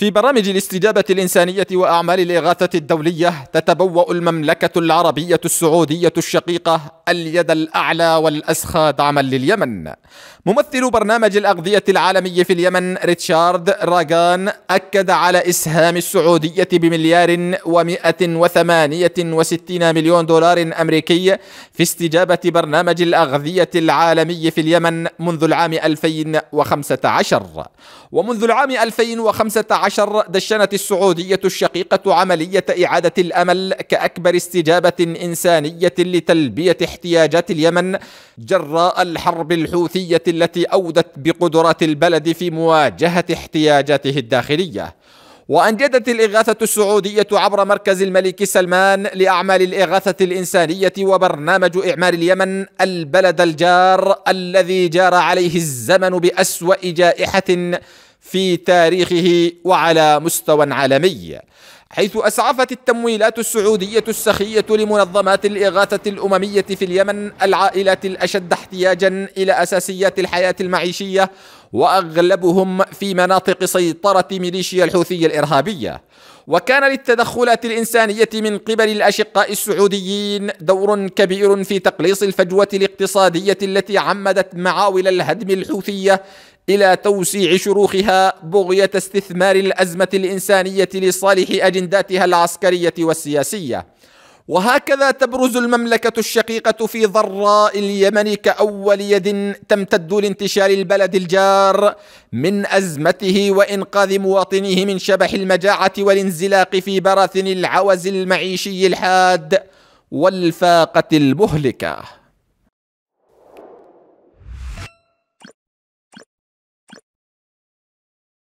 في برامج الاستجابة الإنسانية وأعمال الإغاثة الدولية تتبوأ المملكة العربية السعودية الشقيقة اليد الأعلى والأسخى دعما لليمن. ممثل برنامج الأغذية العالمي في اليمن ريتشارد راغان أكد على إسهام السعودية بمليار و168 مليون دولار أمريكي في استجابة برنامج الأغذية العالمي في اليمن منذ العام 2015 ومنذ العام 2015 عشر دشنت السعودية الشقيقة عملية إعادة الأمل كأكبر استجابة إنسانية لتلبية احتياجات اليمن جراء الحرب الحوثية التي أودت بقدرات البلد في مواجهة احتياجاته الداخلية وأنجدت الإغاثة السعودية عبر مركز الملك سلمان لأعمال الإغاثة الإنسانية وبرنامج إعمار اليمن البلد الجار الذي جار عليه الزمن بأسوأ جائحة في تاريخه وعلى مستوى عالمي حيث أسعفت التمويلات السعودية السخية لمنظمات الإغاثة الأممية في اليمن العائلات الأشد احتياجا إلى أساسيات الحياة المعيشية وأغلبهم في مناطق سيطرة ميليشيا الحوثي الإرهابية وكان للتدخلات الإنسانية من قبل الأشقاء السعوديين دور كبير في تقليص الفجوة الاقتصادية التي عمدت معاول الهدم الحوثية إلى توسيع شروخها بغية استثمار الأزمة الإنسانية لصالح أجنداتها العسكرية والسياسية وهكذا تبرز المملكة الشقيقة في ضراء اليمن كأول يد تمتد لانتشار البلد الجار من أزمته وإنقاذ مواطنيه من شبح المجاعة والانزلاق في براثن العوز المعيشي الحاد والفاقة المهلكة